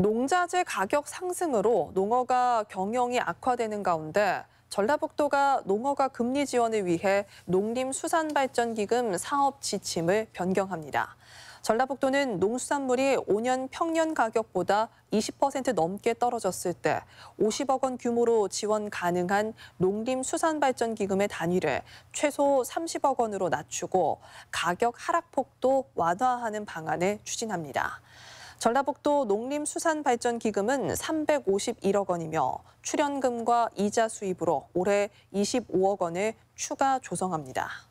농자재 가격 상승으로 농어가 경영이 악화되는 가운데 전라북도가 농어가 금리 지원을 위해 농림수산발전기금 사업 지침을 변경합니다. 전라북도는 농수산물이 5년 평년 가격보다 20% 넘게 떨어졌을 때 50억 원 규모로 지원 가능한 농림수산발전기금의 단위를 최소 30억 원으로 낮추고 가격 하락폭도 완화하는 방안을 추진합니다. 전라북도 농림수산발전기금은 351억 원이며 출연금과 이자 수입으로 올해 25억 원을 추가 조성합니다.